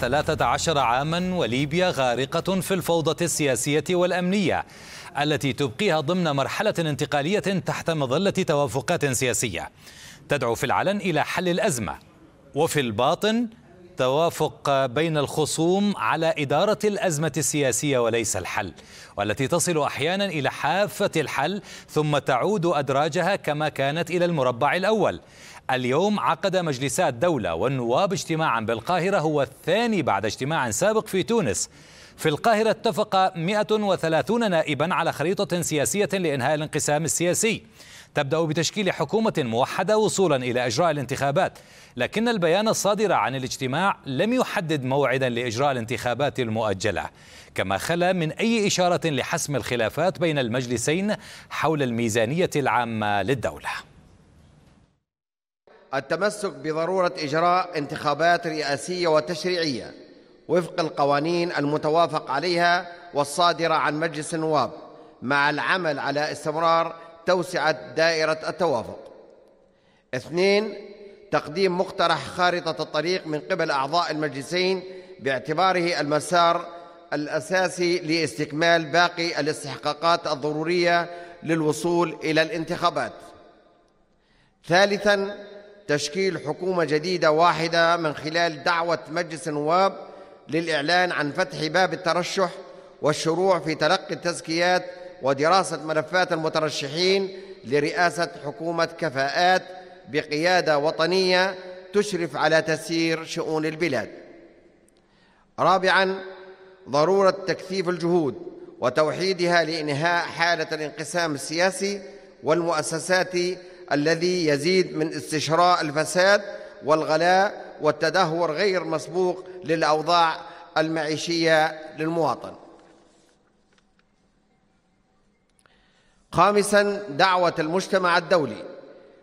ثلاثة عشر عاما وليبيا غارقة في الفوضى السياسية والأمنية التي تبقيها ضمن مرحلة انتقالية تحت مظلة توافقات سياسية تدعو في العلن إلى حل الأزمة وفي الباطن توافق بين الخصوم على إدارة الأزمة السياسية وليس الحل والتي تصل أحيانا إلى حافة الحل ثم تعود أدراجها كما كانت إلى المربع الأول اليوم عقد مجلسا الدولة والنواب اجتماعا بالقاهرة هو الثاني بعد اجتماع سابق في تونس في القاهرة اتفق 130 نائبا على خريطة سياسية لإنهاء الانقسام السياسي تبدأ بتشكيل حكومة موحدة وصولا إلى إجراء الانتخابات لكن البيان الصادر عن الاجتماع لم يحدد موعدا لإجراء الانتخابات المؤجلة كما خلى من أي إشارة لحسم الخلافات بين المجلسين حول الميزانية العامة للدولة التمسك بضرورة إجراء انتخابات رئاسية وتشريعية وفق القوانين المتوافق عليها والصادرة عن مجلس النواب مع العمل على استمرار توسعة دائرة التوافق اثنين تقديم مقترح خارطة الطريق من قبل أعضاء المجلسين باعتباره المسار الأساسي لاستكمال باقي الاستحقاقات الضرورية للوصول إلى الانتخابات ثالثاً تشكيل حكومة جديدة واحدة من خلال دعوة مجلس النواب للإعلان عن فتح باب الترشح والشروع في تلقي التزكيات ودراسة ملفات المترشحين لرئاسة حكومة كفاءات بقيادة وطنية تشرف على تسيير شؤون البلاد. رابعاً ضرورة تكثيف الجهود وتوحيدها لإنهاء حالة الانقسام السياسي والمؤسساتي الذي يزيد من استشراء الفساد والغلاء والتدهور غير مسبوق للأوضاع المعيشية للمواطن خامسا دعوة المجتمع الدولي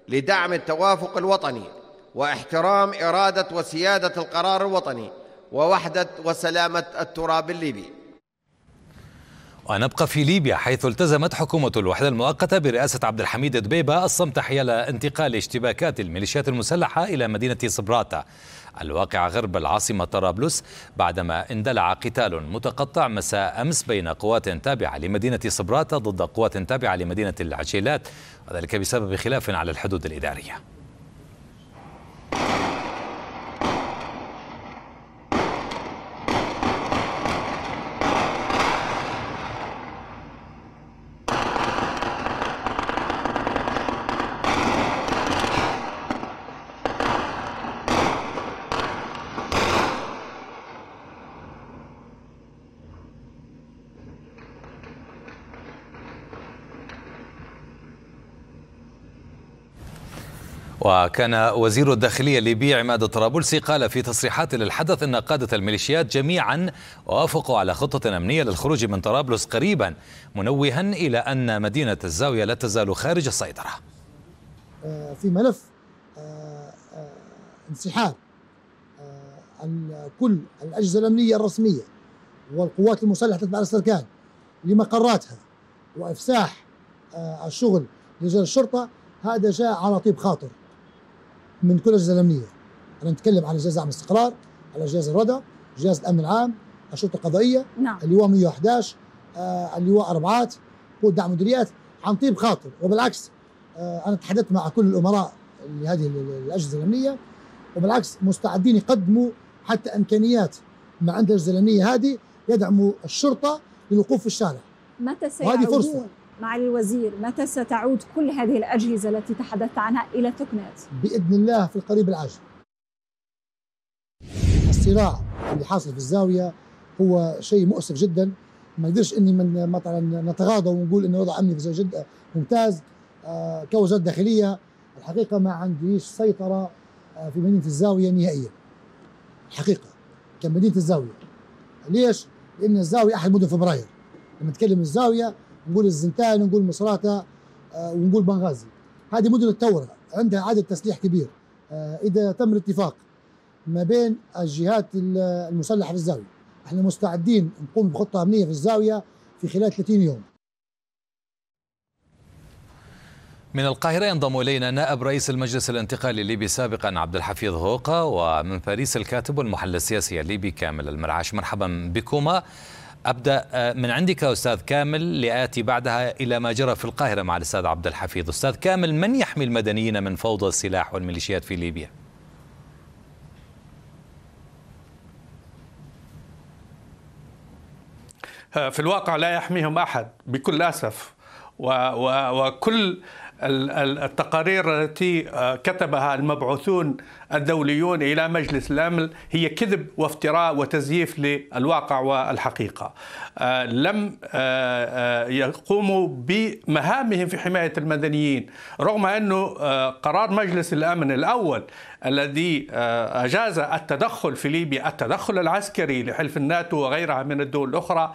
لدعم التوافق الوطني واحترام إرادة وسيادة القرار الوطني ووحدة وسلامة التراب الليبي ونبقى في ليبيا حيث التزمت حكومة الوحدة المؤقتة برئاسة عبد الحميد دبيبة الصمت حيال انتقال اشتباكات الميليشيات المسلحة إلى مدينة صبراتة الواقع غرب العاصمة طرابلس بعدما اندلع قتال متقطع مساء أمس بين قوات تابعة لمدينة صبراتة ضد قوات تابعة لمدينة العجيلات وذلك بسبب خلاف على الحدود الإدارية وكان وزير الداخلية الليبي عماد الطرابلسي قال في تصريحات للحدث أن قادة الميليشيات جميعا وافقوا على خطة أمنية للخروج من طرابلس قريبا منوها إلى أن مدينة الزاوية لا تزال خارج السيطرة آه، في ملف آه، آه، انسحاب كل الأجهزة الأمنية الرسمية والقوات المسلحة تتبع السركان لمقراتها وإفساح الشغل لرجال الشرطة هذا جاء على طيب خاطر من كل الاجهزه الامنيه انا نتكلم على جهاز امن الاستقرار على جهاز الردى جهاز الامن العام الشرطه القضائيه نعم. اللواء 111 آه اللواء اربعات قوه دعم مديريات عن طيب خاطر وبالعكس آه انا تحدثت مع كل الامراء لهذه الاجهزه الامنيه وبالعكس مستعدين يقدموا حتى امكانيات ما عند الاجهزه الامنيه هذه يدعموا الشرطه للوقوف في الشارع متى سيعودون معالي الوزير متى ستعود كل هذه الأجهزة التي تحدثت عنها إلى التقنيات؟ بإذن الله في القريب العاجل الصراع اللي حاصل في الزاوية هو شيء مؤسف جدا ما نقدرش اني من مثلا نتغاضى ونقول ان وضع امني في جدا ممتاز آه، كوزارة داخلية الحقيقة ما عنديش سيطرة آه، في مدينة الزاوية نهائيا حقيقه كمدينة الزاوية ليش؟ لأن الزاوية أحد مدن فبراير لما نتكلم الزاوية نقول الزنتان نقول مصراتة آه، ونقول بنغازي هذه مدن الثورة عندها عدد تسليح كبير آه، إذا تم الاتفاق ما بين الجهات المسلحة في الزاوية احنا مستعدين نقوم بخطة أمنية في الزاوية في خلال 30 يوم من القاهرة ينضم إلينا نائب رئيس المجلس الانتقالي الليبي سابقا عبد الحفيظ هوقة ومن باريس الكاتب والمحلل السياسي الليبي كامل المرعاش مرحبا بكما ابدا آه، من عندك استاذ كامل لاتي بعدها الى ما جرى في القاهره مع الاستاذ عبد الحفيظ استاذ كامل من يحمي المدنيين من فوضى السلاح والميليشيات في ليبيا آه، في الواقع لا يحميهم احد بكل اسف و و وكل التقارير التي آه، كتبها المبعوثون الدوليون الى مجلس الامن هي كذب وافتراء وتزييف للواقع والحقيقه. آه، لم آه، يقوموا بمهامهم في حمايه المدنيين، رغم انه قرار مجلس الامن الاول الذي اجاز التدخل في ليبيا، التدخل العسكري لحلف الناتو وغيرها من الدول الاخرى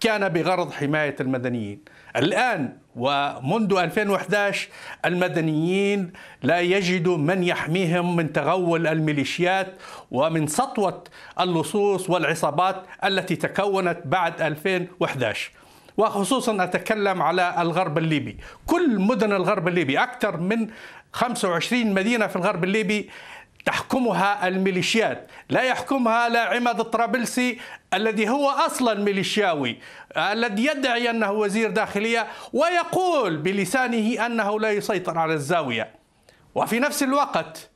كان بغرض حمايه المدنيين. الآن ومنذ 2011 المدنيين لا يجدوا من يحميهم من تغول الميليشيات ومن سطوة اللصوص والعصابات التي تكونت بعد 2011 وخصوصا أتكلم على الغرب الليبي كل مدن الغرب الليبي أكثر من 25 مدينة في الغرب الليبي تحكمها الميليشيات لا يحكمها لا عماد الطرابلسي الذي هو اصلا ميليشياوي الذي يدعي انه وزير داخليه ويقول بلسانه انه لا يسيطر على الزاويه وفي نفس الوقت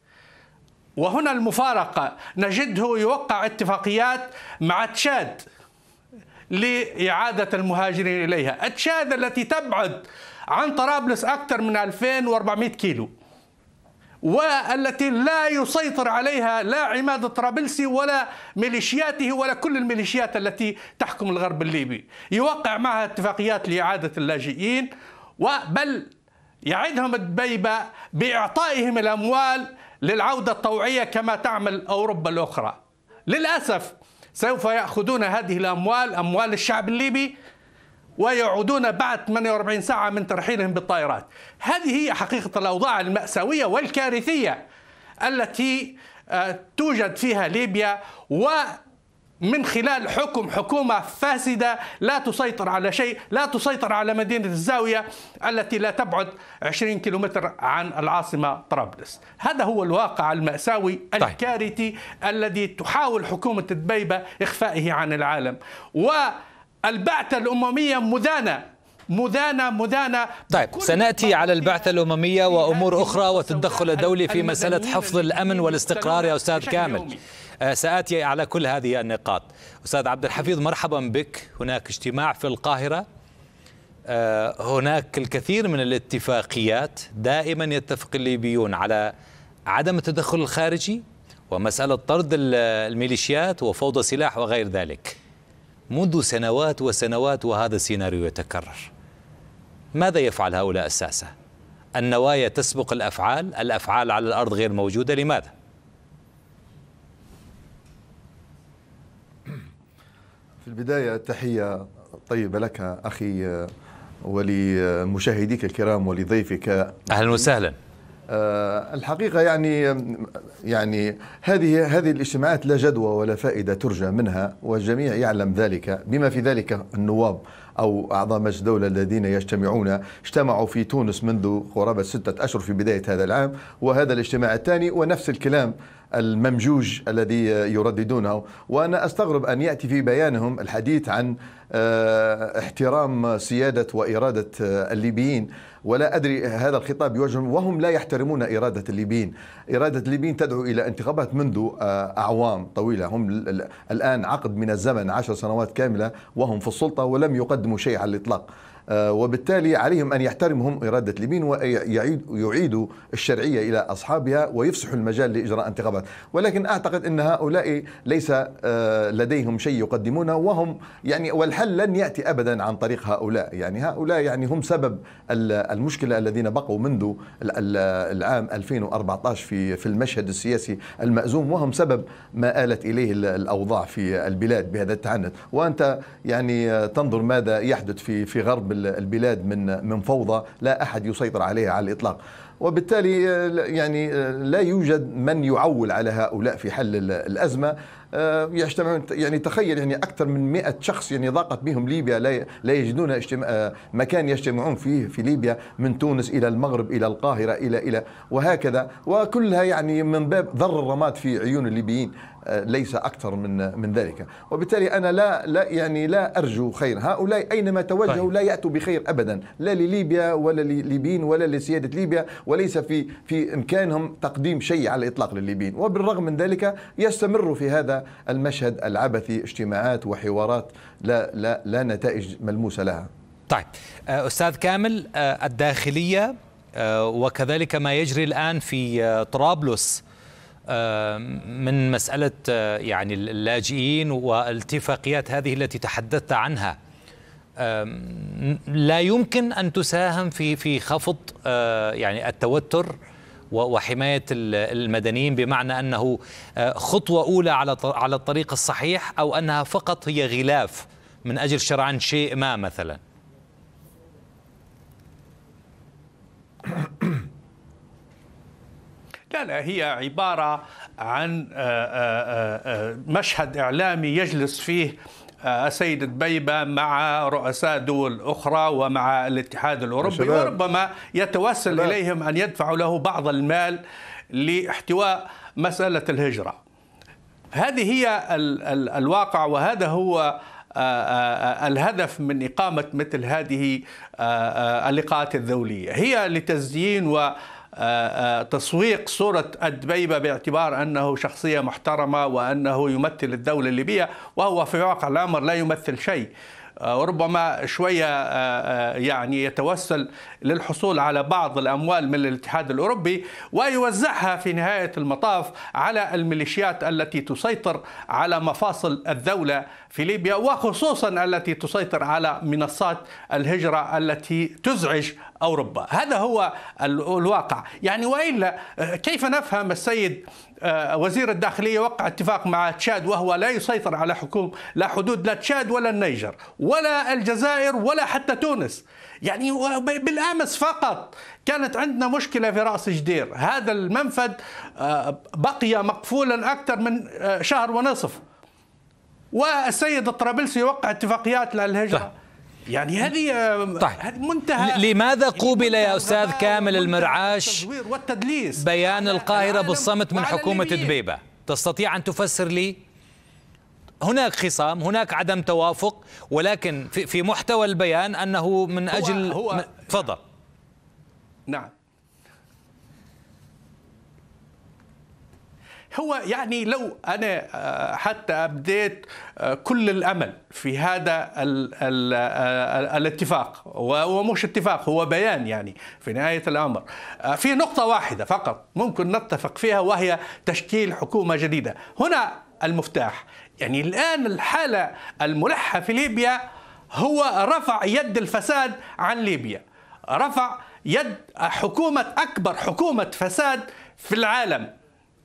وهنا المفارقه نجده يوقع اتفاقيات مع تشاد لإعادة المهاجرين إليها تشاد التي تبعد عن طرابلس أكثر من 2400 كيلو والتي لا يسيطر عليها لا عماد طرابلسي ولا ميليشياته ولا كل الميليشيات التي تحكم الغرب الليبي يوقع معها اتفاقيات لإعادة اللاجئين وبل يعدهم الدبيبة بإعطائهم الأموال للعودة الطوعية كما تعمل أوروبا الأخرى للأسف سوف يأخذون هذه الأموال أموال الشعب الليبي ويعودون بعد 48 ساعة من ترحيلهم بالطائرات هذه هي حقيقة الأوضاع المأساوية والكارثية التي آه، توجد فيها ليبيا و من خلال حكم حكومة فاسدة لا تسيطر على شيء لا تسيطر على مدينة الزاوية التي لا تبعد 20 كيلومتر عن العاصمة طرابلس هذا هو الواقع المأساوي طيب. الكارثي الذي تحاول حكومة دبيبة إخفائه عن العالم و البعثة الأممية مدانة مدانة مدانة طيب سنأتي على البعثة الأممية وأمور أخرى وتدخل الدولي في مسألة حفظ الأمن والاستقرار يا أستاذ كامل آه، سآتي على كل هذه النقاط أستاذ عبد الحفيظ مرحبا بك هناك اجتماع في القاهرة آه، هناك الكثير من الاتفاقيات دائما يتفق الليبيون على عدم التدخل الخارجي ومسألة طرد الميليشيات وفوضى سلاح وغير ذلك منذ سنوات وسنوات وهذا السيناريو يتكرر ماذا يفعل هؤلاء الساسة؟ النوايا تسبق الأفعال الأفعال على الأرض غير موجودة لماذا؟ في البداية تحية طيبة لك أخي ولمشاهديك الكرام ولضيفك أهلا وسهلا آه، الحقيقه يعني يعني هذه هذه الاجتماعات لا جدوى ولا فائده ترجى منها والجميع يعلم ذلك بما في ذلك النواب أو أعضاء مجلس الدولة الذين يجتمعون اجتمعوا في تونس منذ قرابة ستة أشهر في بداية هذا العام وهذا الاجتماع الثاني ونفس الكلام الممجوج الذي يرددونه وأنا أستغرب أن يأتي في بيانهم الحديث عن آه، احترام سيادة وإرادة آه، الليبيين ولا أدري هذا الخطاب يوجههم وهم لا يحترمون إرادة الليبيين إرادة الليبيين تدعو إلى انتخابات منذ آه، أعوام طويلة هم الآن عقد من الزمن عشر سنوات كاملة وهم في السلطة ولم يقدموا شيء على الإطلاق آه، وبالتالي عليهم أن يحترموا هم إرادة اليمين ويعيدوا الشرعية إلى أصحابها ويفسحوا المجال لإجراء انتخابات ولكن أعتقد أن هؤلاء ليس آه، لديهم شيء يقدمونه وهم يعني والحل لن يأتي أبدا عن طريق هؤلاء يعني هؤلاء يعني هم سبب المشكلة الذين بقوا منذ العام 2014 في في المشهد السياسي المأزوم وهم سبب ما آلت إليه الأوضاع في البلاد بهذا التعنت وأنت يعني آه، تنظر ماذا يحدث في في غرب البلاد من من فوضى لا احد يسيطر عليها على الاطلاق وبالتالي آه، يعني آه، لا يوجد من يعول على هؤلاء في حل الازمه آه، يجتمعون يعني تخيل يعني اكثر من 100 شخص يعني ضاقت بهم ليبيا لا يجدون اجتماع مكان يجتمعون فيه في ليبيا من تونس الى المغرب الى القاهره الى الى وهكذا وكلها يعني من باب ضر الرماد في عيون الليبيين ليس أكثر من من ذلك وبالتالي أنا لا لا يعني لا أرجو خير هؤلاء أينما توجهوا طيب. لا يأتوا بخير أبدا لا لليبيا ولا لليبيين ولا لسيادة ليبيا وليس في في إمكانهم تقديم شيء على الإطلاق لليبيين وبالرغم من ذلك يستمر في هذا المشهد العبثي اجتماعات وحوارات لا لا لا نتائج ملموسة لها طيب آه، أستاذ كامل آه، الداخلية آه، وكذلك ما يجري الآن في طرابلس آه، من مسألة آه، يعني اللاجئين والاتفاقيات هذه التي تحدثت عنها آه، لا يمكن أن تساهم في في خفض يعني التوتر وحماية المدنيين بمعنى أنه خطوة أولى على على الطريق الصحيح أو أنها فقط هي غلاف من أجل شرعا شيء ما مثلاً لا لا هي عبارة عن آه، آه، آه، مشهد إعلامي يجلس فيه السيد دبيبة مع رؤساء دول أخرى ومع الاتحاد الأوروبي وربما يتوسل شباب. إليهم أن يدفعوا له بعض المال لاحتواء مسألة الهجرة هذه هي الواقع وهذا هو الهدف من إقامة مثل هذه اللقاءات الدولية هي لتزيين و تسويق صورة الدبيبة باعتبار أنه شخصية محترمة وأنه يمثل الدولة الليبية وهو في واقع الأمر لا يمثل شيء آه، وربما شوية آه، آه، يعني يتوسل للحصول على بعض الأموال من الاتحاد الأوروبي ويوزعها في نهاية المطاف على الميليشيات التي تسيطر على مفاصل الدولة في ليبيا وخصوصا التي تسيطر على منصات الهجرة التي تزعج أوروبا هذا هو الواقع يعني وإلا آه، كيف نفهم السيد آه، وزير الداخلية وقع اتفاق مع تشاد وهو لا يسيطر على حكوم لا حدود لا تشاد ولا النيجر ولا الجزائر ولا حتى تونس يعني بالامس فقط كانت عندنا مشكله في راس جدير هذا المنفذ آه، بقي مقفولا اكثر من شهر ونصف والسيد الطرابلسي وقع اتفاقيات للهجره طيب. يعني هذه طيب. هذه منتهى لماذا يعني قوبل يا استاذ كامل المرعاش والتدليس بيان يعني القاهره بالصمت من حكومه دبيبه تستطيع ان تفسر لي هناك خصام هناك عدم توافق ولكن في محتوى البيان انه من اجل هو هو تفضل نعم هو يعني لو أنا آه، حتى أبديت آه، كل الأمل في هذا الـ الـ آه، الاتفاق ومش اتفاق هو بيان يعني في نهاية الأمر في نقطة واحدة فقط ممكن نتفق فيها وهي تشكيل حكومة جديدة هنا المفتاح يعني الآن الحالة الملحة في ليبيا هو رفع يد الفساد عن ليبيا رفع يد حكومة أكبر حكومة فساد في العالم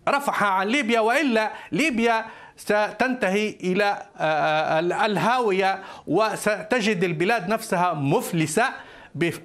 رفح عن ليبيا والا ليبيا ستنتهي الى آه، آه، الهاويه وستجد البلاد نفسها مفلسه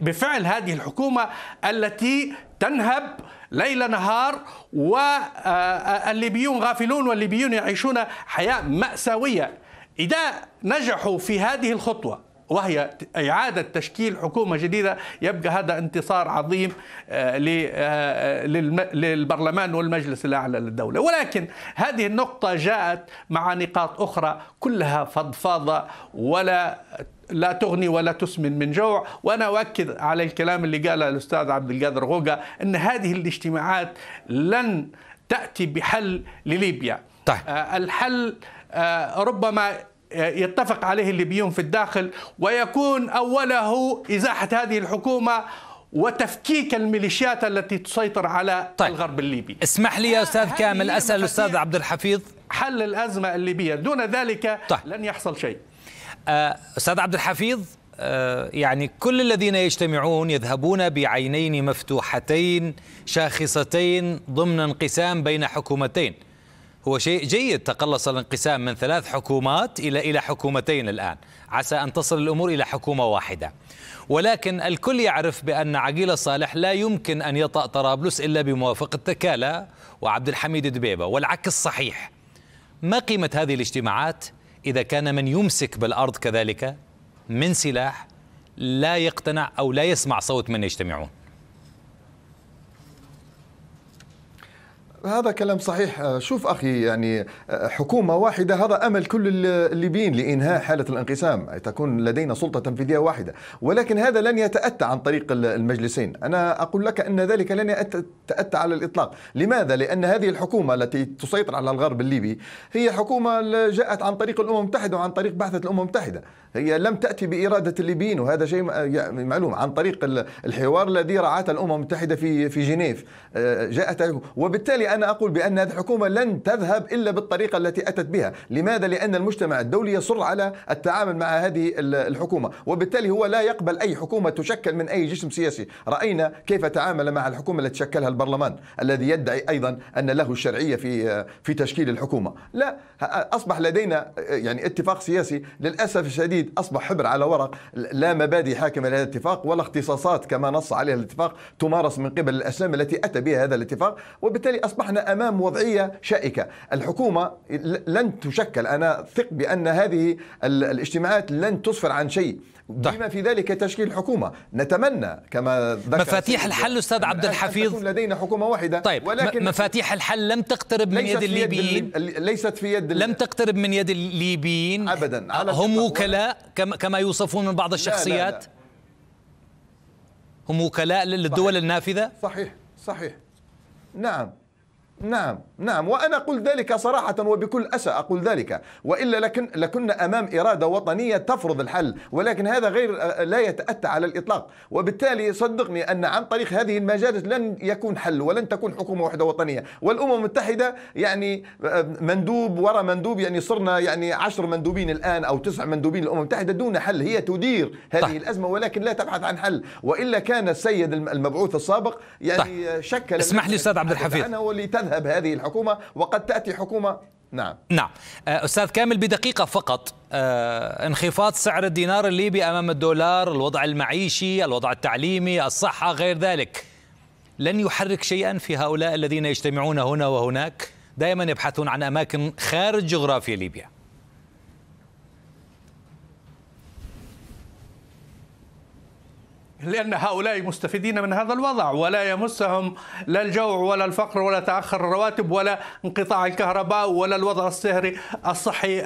بفعل هذه الحكومه التي تنهب ليل نهار والليبيون آه، غافلون والليبيون يعيشون حياه ماساويه اذا نجحوا في هذه الخطوه وهي إعادة تشكيل حكومة جديدة يبقى هذا انتصار عظيم آه، آه، للبرلمان والمجلس الأعلى للدولة ولكن هذه النقطة جاءت مع نقاط أخرى كلها فضفاضة ولا لا تغني ولا تسمن من جوع وانا اؤكد على الكلام اللي قاله الاستاذ عبد القادر غوغا ان هذه الاجتماعات لن تاتي بحل لليبيا طيب. آه، الحل ربما يتفق عليه الليبيون في الداخل ويكون اوله ازاحه هذه الحكومه وتفكيك الميليشيات التي تسيطر على طيب. الغرب الليبي اسمح لي يا آه، استاذ كامل اسال الاستاذ عبد الحفيظ حل الازمه الليبيه دون ذلك طيب. لن يحصل شيء آه، استاذ عبد الحفيظ آه، يعني كل الذين يجتمعون يذهبون بعينين مفتوحتين شاخصتين ضمن انقسام بين حكومتين هو شيء جيد تقلص الانقسام من ثلاث حكومات إلى إلى حكومتين الآن عسى أن تصل الأمور إلى حكومة واحدة ولكن الكل يعرف بأن عقيل صالح لا يمكن أن يطأ طرابلس إلا بموافقة تكالا وعبد الحميد دبيبة والعكس صحيح ما قيمة هذه الاجتماعات إذا كان من يمسك بالأرض كذلك من سلاح لا يقتنع أو لا يسمع صوت من يجتمعون هذا كلام صحيح آه، شوف أخي يعني آه، حكومة واحدة هذا أمل كل الليبيين لإنهاء حالة الانقسام أي تكون لدينا سلطة تنفيذية واحدة ولكن هذا لن يتأتى عن طريق المجلسين أنا أقول لك أن ذلك لن يتأتى على الإطلاق لماذا؟ لأن هذه الحكومة التي تسيطر على الغرب الليبي هي حكومة جاءت عن طريق الأمم المتحدة وعن طريق بعثة الأمم المتحدة هي لم تأتي بإرادة الليبيين وهذا شيء معلوم عن طريق الحوار الذي رعاته الأمم المتحدة في في جنيف آه، جاءت وبالتالي أنا أقول بأن هذه الحكومة لن تذهب إلا بالطريقة التي أتت بها لماذا؟ لأن المجتمع الدولي يصر على التعامل مع هذه الحكومة وبالتالي هو لا يقبل أي حكومة تشكل من أي جسم سياسي رأينا كيف تعامل مع الحكومة التي شكلها البرلمان الذي يدعي أيضا أن له الشرعية في في تشكيل الحكومة لا أصبح لدينا يعني اتفاق سياسي للأسف الشديد أصبح حبر على ورق لا مبادئ حاكمة لهذا الاتفاق ولا اختصاصات كما نص عليها الاتفاق تمارس من قبل الأسلام التي أتى بها هذا الاتفاق وبالتالي أصبح أصبحنا أمام وضعية شائكة الحكومة لن تشكل أنا ثق بأن هذه الاجتماعات لن تسفر عن شيء طيب. بما في ذلك تشكيل الحكومة نتمنى كما ذكر مفاتيح الحل استاذ عبد الحفيظ تكون لدينا حكومه واحده طيب ولكن مفاتيح الحل لم تقترب من يد الليبيين ليست في يد لم تقترب من يد الليبيين ابدا على هم وكلاء كما كما يوصفون من بعض الشخصيات لا لا لا. هم وكلاء للدول صحيح. النافذه صحيح صحيح نعم نعم نعم وأنا أقول ذلك صراحة وبكل أسى أقول ذلك وإلا لكن لكنا أمام إرادة وطنية تفرض الحل ولكن هذا غير آه، لا يتأتى على الإطلاق وبالتالي صدقني أن عن طريق هذه المجالس لن يكون حل ولن تكون حكومة واحدة وطنية والأمم المتحدة يعني آه، مندوب وراء مندوب يعني صرنا يعني عشر مندوبين الآن أو تسع مندوبين للأمم المتحدة دون حل هي تدير هذه طيب. الأزمة ولكن لا تبحث عن حل وإلا كان السيد المبعوث السابق يعني طيب. شكل اسمح لي أستاذ عبد الحفيظ تذهب هذه الحكومة وقد تأتي حكومة نعم نعم آه، أستاذ كامل بدقيقة فقط آه، انخفاض سعر الدينار الليبي أمام الدولار الوضع المعيشي الوضع التعليمي الصحة غير ذلك لن يحرك شيئا في هؤلاء الذين يجتمعون هنا وهناك دائما يبحثون عن أماكن خارج جغرافيا ليبيا لأن هؤلاء مستفيدين من هذا الوضع ولا يمسهم لا الجوع ولا الفقر ولا تأخر الرواتب ولا انقطاع الكهرباء ولا الوضع السهري الصحي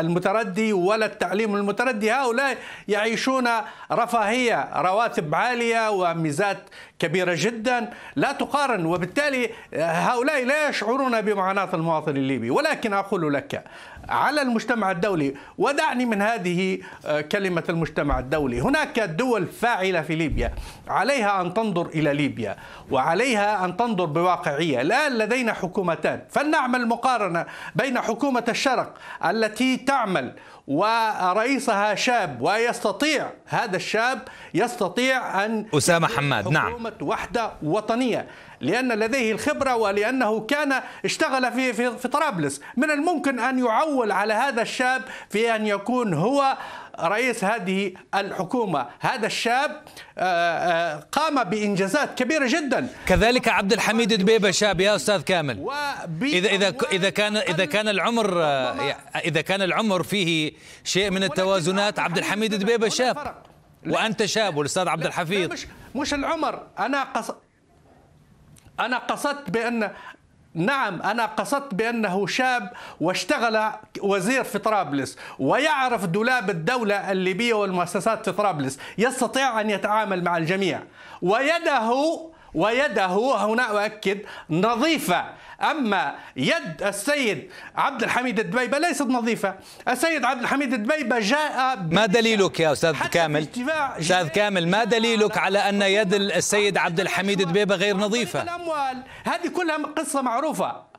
المتردي ولا التعليم المتردي هؤلاء يعيشون رفاهية رواتب عالية وميزات كبيرة جدا لا تقارن وبالتالي آه، هؤلاء لا يشعرون بمعاناة المواطن الليبي ولكن أقول لك على المجتمع الدولي ودعني من هذه آه، كلمة المجتمع الدولي هناك دول فاعلة في ليبيا عليها أن تنظر إلى ليبيا وعليها أن تنظر بواقعية الآن لدينا حكومتان فلنعمل مقارنة بين حكومة الشرق التي تعمل ورئيسها شاب ويستطيع هذا الشاب يستطيع أن أسامة حماد نعم حكومة وحدة وطنية لأن لديه الخبرة ولأنه كان اشتغل في, في, في طرابلس من الممكن أن يعول على هذا الشاب في أن يكون هو رئيس هذه الحكومة هذا الشاب آه، آه، قام بإنجازات كبيرة جدا كذلك عبد الحميد دبيبة شاب يا أستاذ كامل إذا إذا إذا كان إذا كان العمر آه، إذا كان العمر فيه شيء من التوازنات عبد الحميد دبيبة شاب وأنت شاب والأستاذ عبد الحفيظ مش مش العمر أنا قص أنا قصدت بأن نعم أنا قصدت بأنه شاب واشتغل وزير في طرابلس ويعرف دولاب الدولة الليبية والمؤسسات في طرابلس يستطيع أن يتعامل مع الجميع ويده ويده هنا أؤكد نظيفة أما يد السيد عبد الحميد الدبيبة ليست نظيفة السيد عبد الحميد الدبيبة جاء ما دليلك يا أستاذ كامل أستاذ كامل ما دليلك على أن يد السيد عبد الحميد الدبيبة غير نظيفة الأموال هذه كلها قصة معروفة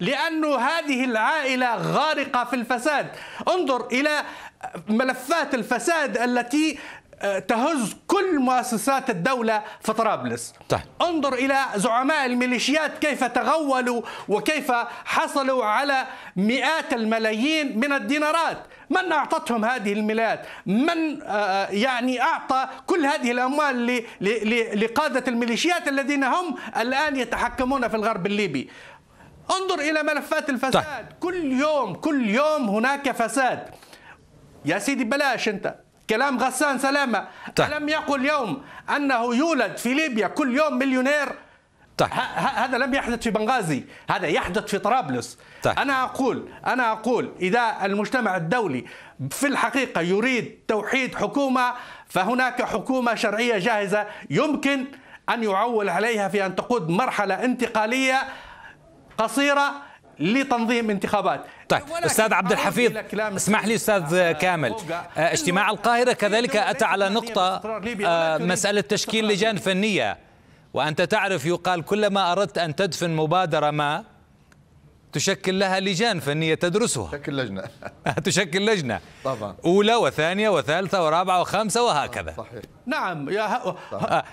لأنه هذه العائلة غارقة في الفساد انظر إلى ملفات الفساد التي آه، تهز كل مؤسسات الدولة في طرابلس طيب. انظر إلى زعماء الميليشيات كيف تغولوا وكيف حصلوا على مئات الملايين من الدينارات من أعطتهم هذه الملايات من آه، آه، يعني أعطى كل هذه الأموال لقادة الميليشيات الذين هم الآن يتحكمون في الغرب الليبي انظر إلى ملفات الفساد طيب. كل يوم كل يوم هناك فساد يا سيدي بلاش أنت كلام غسان سلامة طيب. ألم يقل يوم أنه يولد في ليبيا كل يوم مليونير طيب. هذا لم يحدث في بنغازي هذا يحدث في طرابلس طيب. أنا أقول أنا أقول إذا المجتمع الدولي في الحقيقة يريد توحيد حكومة فهناك حكومة شرعية جاهزة يمكن أن يعول عليها في أن تقود مرحلة انتقالية قصيرة لتنظيم انتخابات طيب أستاذ عبد الحفيظ اسمح لي أستاذ كامل آه، اجتماع القاهرة كذلك أتى على نقطة آه، مسألة تشكيل لجان فنية وأنت تعرف يقال كلما أردت أن تدفن مبادرة ما تشكل لها لجان فنية تدرسها تشكل لجنة تشكل لجنة طبعا أولى وثانية وثالثة ورابعة وخامسة وهكذا صحيح نعم يا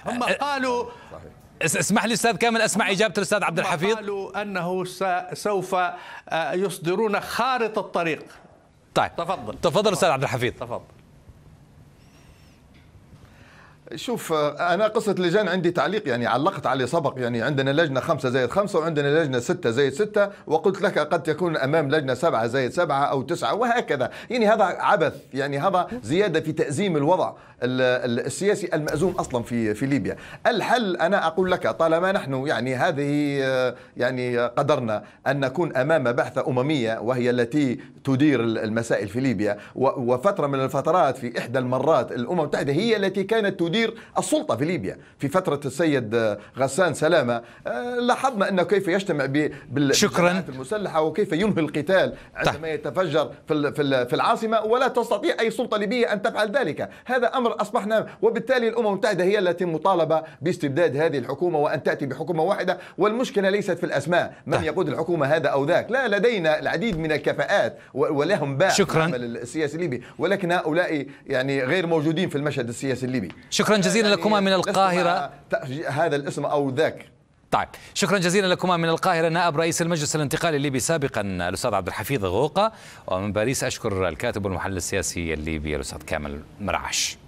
هم قالوا صحيح. اسمح لي استاذ كامل اسمع اجابه الاستاذ عبد الحفيظ قالوا انه سوف آه، يصدرون خارطه الطريق طيب تفضل تفضل استاذ عبد الحفيظ تفضل شوف آه، انا قصه لجان عندي تعليق يعني علقت عليه سبق يعني عندنا لجنه خمسة زائد خمسة وعندنا لجنه ستة زائد ستة وقلت لك قد تكون امام لجنه سبعة زائد سبعة او تسعة وهكذا يعني هذا عبث يعني هذا زياده في تازيم الوضع السياسي المأزوم أصلا في في ليبيا الحل أنا أقول لك طالما نحن يعني هذه يعني قدرنا أن نكون أمام بعثة أممية وهي التي تدير المسائل في ليبيا وفترة من الفترات في إحدى المرات الأمم المتحدة هي التي كانت تدير السلطة في ليبيا في فترة السيد غسان سلامة آه، لاحظنا أنه كيف يجتمع بالجماعات المسلحة وكيف ينهي القتال عندما طيب. يتفجر في العاصمة ولا تستطيع أي سلطة ليبية أن تفعل ذلك هذا أمر أصبحنا وبالتالي الأمم المتحدة هي التي مطالبة باستبداد هذه الحكومة وأن تأتي بحكومة واحده والمشكلة ليست في الأسماء من نعم. يقود الحكومة هذا أو ذاك لا لدينا العديد من الكفاءات ولهم باع شكرا السياسي الليبي ولكن هؤلاء يعني غير موجودين في المشهد السياسي الليبي شكرا جزيلا يعني لكما من القاهرة هذا الاسم أو ذاك طيب شكرا جزيلا لكما من القاهرة نائب رئيس المجلس الانتقالي الليبي سابقا الأستاذ عبد الحفيظ غوقة ومن باريس أشكر الكاتب والمحلل السياسي الليبي الأستاذ كامل مرعش